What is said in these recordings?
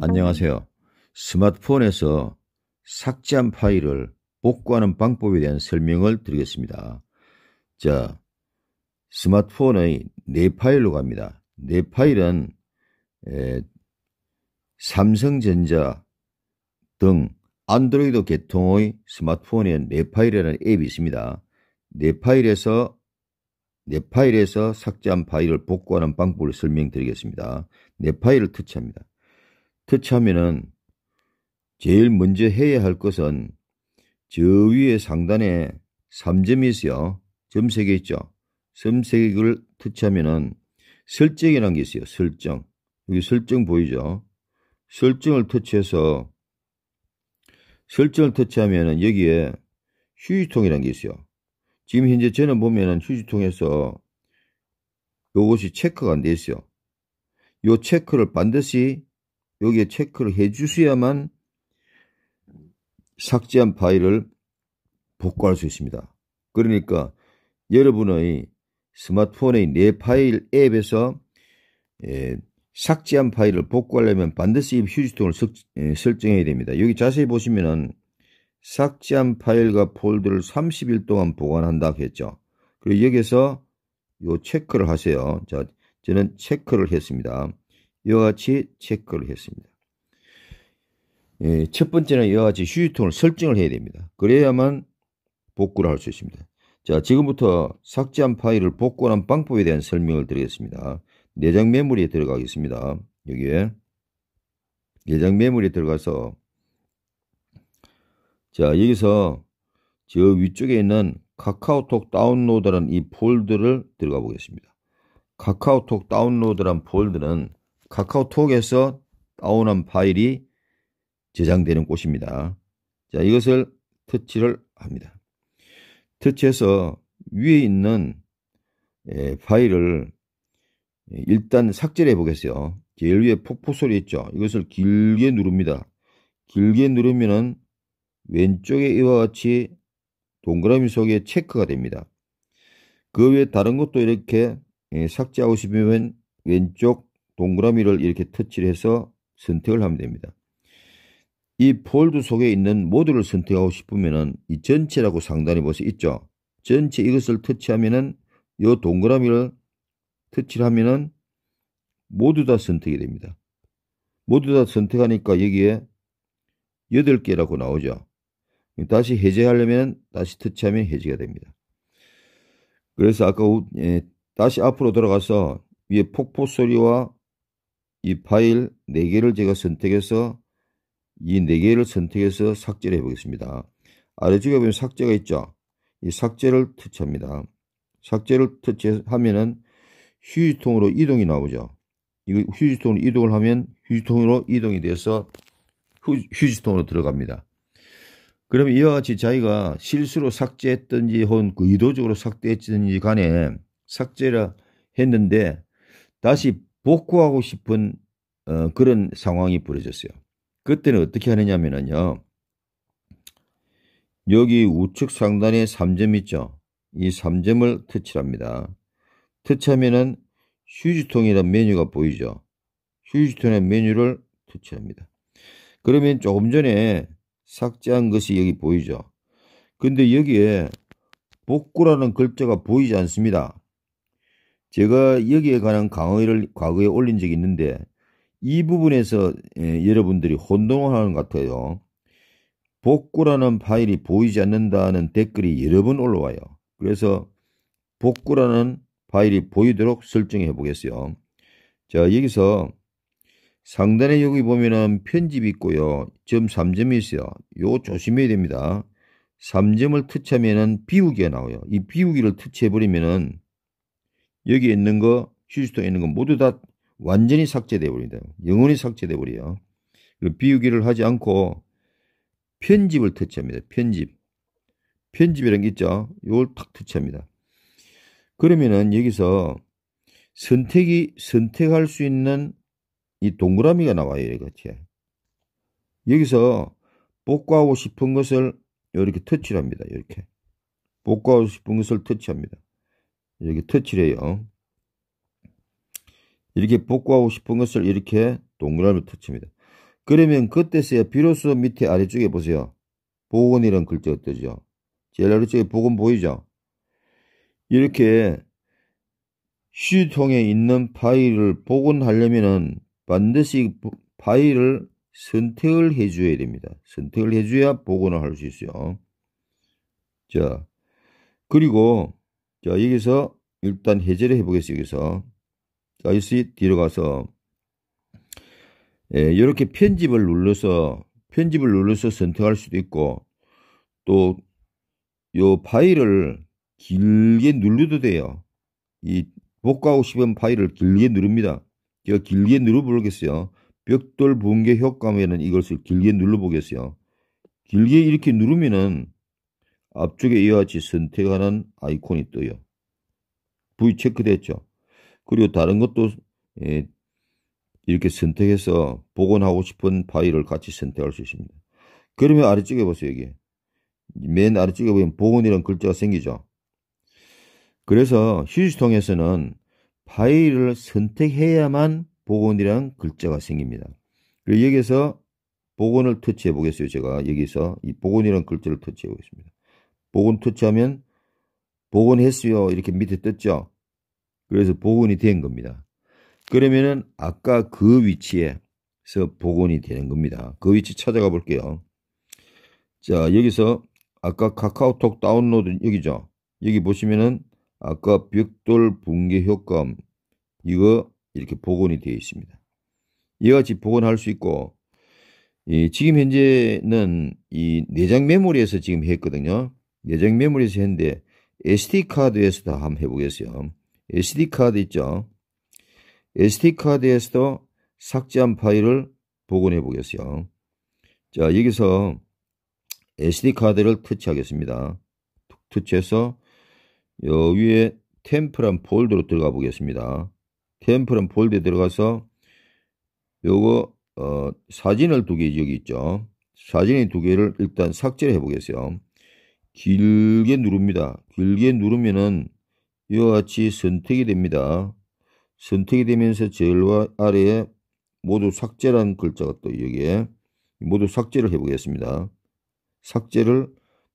안녕하세요. 스마트폰에서 삭제한 파일을 복구하는 방법에 대한 설명을 드리겠습니다. 자, 스마트폰의 내 네 파일로 갑니다. 내 네 파일은 에, 삼성전자 등 안드로이드 계통의 스마트폰에 내 네 파일이라는 앱이 있습니다. 내 파일에서 내 파일에서 삭제한 파일을 복구하는 방법을 설명드리겠습니다. 내 파일을 터치합니다. 터치하면은 제일 먼저 해야 할 것은 저 위에 상단에 3점이 있어요. 점 3개 있죠. 점3을 터치하면은 설정이라는 게 있어요. 설정. 여기 설정 보이죠? 설정을 터치해서 설정을 터치하면은 여기에 휴지통이라는 게 있어요. 지금 현재 저는 보면은 휴지통에서 요것이 체크가 안 되어 있어요. 요 체크를 반드시 여기에 체크를 해 주셔야만 삭제한 파일을 복구할 수 있습니다. 그러니까 여러분의 스마트폰의 내 파일 앱에서 예, 삭제한 파일을 복구하려면 반드시 휴지통을 예, 설정해야 됩니다. 여기 자세히 보시면은 삭제한 파일과 폴드를 30일 동안 보관한다 했죠. 그리고 여기서 요 체크를 하세요. 자, 저는 체크를 했습니다. 이와 같이 체크를 했습니다. 예, 첫 번째는 이와 같이 휴지통을 설정을 해야 됩니다. 그래야만 복구를 할 수 있습니다. 자, 지금부터 삭제한 파일을 복구하는 방법에 대한 설명을 드리겠습니다. 내장 메모리에 들어가겠습니다. 여기에 내장 메모리에 들어가서 자, 여기서 저 위쪽에 있는 카카오톡 다운로드란이 폴드를 들어가 보겠습니다. 카카오톡 다운로드란 폴드는 카카오톡에서 다운한 파일이 저장되는 곳입니다. 자, 이것을 터치를 합니다. 터치해서 위에 있는 예, 파일을 예, 일단 삭제를 해보겠어요. 제일 위에 폭포 소리 있죠? 이것을 길게 누릅니다. 길게 누르면은 왼쪽에 이와 같이 동그라미 속에 체크가 됩니다. 그외 다른 것도 이렇게 예, 삭제하고 싶으면 왼쪽 동그라미를 이렇게 터치를 해서 선택을 하면 됩니다. 이 폴드 속에 있는 모드를 선택하고 싶으면 이 전체라고 상단에 보세 있죠? 전체 이것을 터치하면은 이 동그라미를 터치를 하면은 모두 다 선택이 됩니다. 모두 다 선택하니까 여기에 8개라고 나오죠. 다시 해제하려면 다시 터치하면 해제가 됩니다. 그래서 아까 우, 예, 다시 앞으로 돌아가서 위에 폭포 소리와 이 파일 4개를 제가 선택해서 이 4개를 선택해서 삭제를 해보겠습니다. 아래쪽에 보면 삭제가 있죠. 이 삭제를 터치합니다. 삭제를 터치하면은 휴지통으로 이동이 나오죠. 이거 휴지통으로 이동을 하면 휴지통으로 이동이 돼서 휴, 휴지통으로 들어갑니다. 그럼 이와 같이 자기가 실수로 삭제했든지 혹은 그 의도적으로 삭제했든지 간에 삭제를 했는데 다시 복구하고 싶은 어, 그런 상황이 벌어졌어요. 그때는 어떻게 하느냐면요. 여기 우측 상단에 3점 있죠. 이 3점을 터치합니다. 터치하면은 휴지통이란 메뉴가 보이죠. 휴지통의 메뉴를 터치합니다. 그러면 조금 전에 삭제한 것이 여기 보이죠. 근데 여기에 복구라는 글자가 보이지 않습니다. 제가 여기에 관한 강의를 과거에 올린 적이 있는데 이 부분에서 예, 여러분들이 혼동을 하는 것 같아요. 복구라는 파일이 보이지 않는다는 댓글이 여러 번 올라와요. 그래서 복구라는 파일이 보이도록 설정해 보겠어요. 자, 여기서 상단에 여기 보면은 편집 이 있고요. 점 3점이 있어요. 요 조심해야 됩니다. 3점을 터치하면은 비우기가 나와요. 이 비우기를 터치해버리면은 여기 있는 거, 휴지통에 있는 거 모두 다 완전히 삭제되어 버립니다. 영원히 삭제되어 버려요. 비우기를 하지 않고 편집을 터치합니다. 편집. 편집이란 게 있죠. 요걸 탁 터치합니다. 그러면은 여기서 선택이 선택할 수 있는 이 동그라미가 나와요. 이렇게. 여기서 복구하고 싶은 것을 이렇게 터치를 합니다. 이렇게. 복구하고 싶은 것을 터치합니다. 이렇게 터치를 해요. 이렇게 복구하고 싶은 것을 이렇게 동그라미 터치합니다. 그러면 그때서야 비로소 밑에 아래쪽에 보세요. 복원이란 글자가 뜨죠. 제일 아래쪽에 복원 보이죠? 이렇게 시통에 있는 파일을 복원하려면은 반드시 파일을 선택을 해줘야 됩니다. 선택을 해줘야 복원을 할 수 있어요. 자, 그리고 자 여기서 일단 해제를 해보겠습니다. 여기서 다시 뒤로 가서 예, 이렇게 편집을 눌러서 편집을 눌러서 선택할 수도 있고 또 요 파일을 길게 눌러도 돼요. 이 복구하고 싶은 파일을 길게 누릅니다. 제가 길게 눌러보겠어요. 벽돌 붕괴 효과면은 이것을 길게 눌러보겠어요. 길게 이렇게 누르면은 앞쪽에 이와 같이 선택하는 아이콘이 떠요. 부위 체크됐죠. 그리고 다른 것도 예, 이렇게 선택해서 복원하고 싶은 파일을 같이 선택할 수 있습니다. 그러면 아래쪽에 보세요. 여기 맨 아래쪽에 보면 복원이라는 글자가 생기죠. 그래서 휴지통에서는 바위를 선택해야만 복원이란 글자가 생깁니다. 그리고 여기서 복원을 터치해 보겠어요. 제가 여기서 이 복원이란 글자를 터치해 보겠습니다. 복원 터치하면 복원했어요. 이렇게 밑에 떴죠. 그래서 복원이 된 겁니다. 그러면은 아까 그 위치에서 복원이 되는 겁니다. 그 위치 찾아가 볼게요. 자, 여기서 아까 카카오톡 다운로드 여기죠. 여기 보시면은 아까 벽돌 붕괴 효과음 이거 이렇게 복원이 되어 있습니다. 이와 같이 복원할 수 있고 예, 지금 현재는 이 내장 메모리에서 지금 했거든요. 내장 메모리에서 했는데 SD 카드에서도 한번 해보겠어요. SD 카드 있죠. SD 카드에서도 삭제한 파일을 복원해 보겠어요. 자 여기서 SD 카드를 터치하겠습니다. 터치해서 여기에 템플한폴드로 들어가 보겠습니다. 템플한폴드에 들어가서 요거 어, 사진을 두 개 여기 있죠. 사진의 두 개를 일단 삭제를 해보겠습니다 길게 누릅니다. 길게 누르면은 이와 같이 선택이 됩니다. 선택이 되면서 제일 아래에 모두 삭제라는 글자가 또 여기에 모두 삭제를 해보겠습니다. 삭제를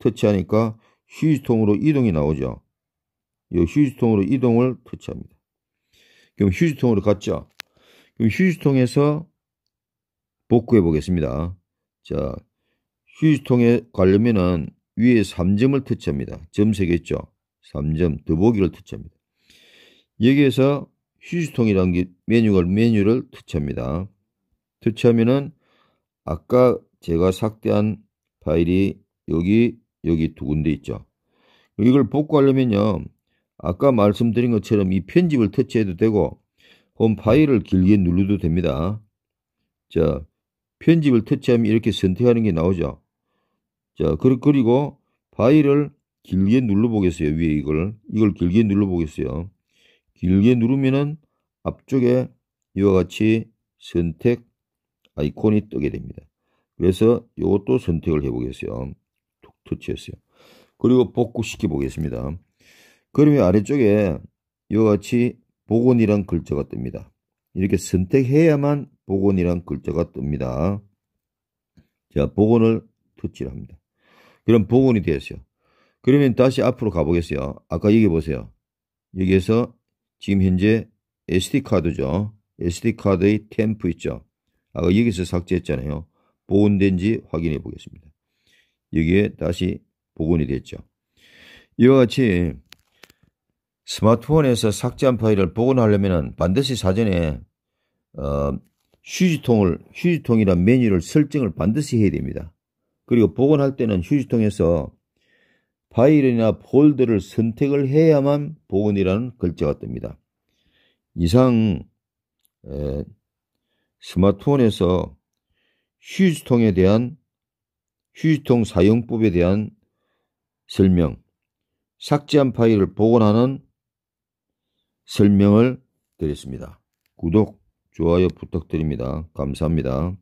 터치하니까 휴지통으로 이동이 나오죠. 휴지통으로 이동을 터치합니다. 그럼 휴지통으로 갔죠. 그럼 휴지통에서 복구해 보겠습니다. 자, 휴지통에 가려면은 위에 3점을 터치합니다. 점 3개죠. 3점 더보기를 터치합니다. 여기에서 휴지통이라는 게 메뉴를 메뉴를 터치합니다. 터치하면은 아까 제가 삭제한 파일이 여기 여기 두 군데 있죠. 이걸 복구하려면요. 아까 말씀드린 것처럼 이 편집을 터치해도 되고 홈 파일을 길게 눌러도 됩니다. 자, 편집을 터치하면 이렇게 선택하는 게 나오죠. 자, 그, 그리고 파일을 길게 눌러보겠어요. 위에 이걸. 이걸 길게 눌러보겠어요. 길게 누르면은 앞쪽에 이와 같이 선택 아이콘이 뜨게 됩니다. 그래서 이것도 선택을 해보겠어요. 툭 터치했어요. 그리고 복구시켜 보겠습니다. 그러면 아래쪽에 이와 같이 복원이란 글자가 뜹니다. 이렇게 선택해야만 복원이란 글자가 뜹니다. 자, 복원을 터치합니다. 그럼 복원이 되었어요. 그러면 다시 앞으로 가보겠어요. 아까 여기 보세요. 여기에서 지금 현재 SD카드죠. SD카드의 템프 있죠. 아까 여기서 삭제했잖아요. 복원된지 확인해 보겠습니다. 여기에 다시 복원이 됐죠. 이와 같이 스마트폰에서 삭제한 파일을 복원하려면 반드시 사전에 어, 휴지통을 휴지통이란 메뉴를 설정을 반드시 해야 됩니다. 그리고 복원할 때는 휴지통에서 파일이나 폴더를 선택을 해야만 복원이라는 글자가 뜹니다. 이상 에, 스마트폰에서 휴지통에 대한 휴지통 사용법에 대한 설명, 삭제한 파일을 복원하는 설명을 드렸습니다. 구독, 좋아요 부탁드립니다. 감사합니다.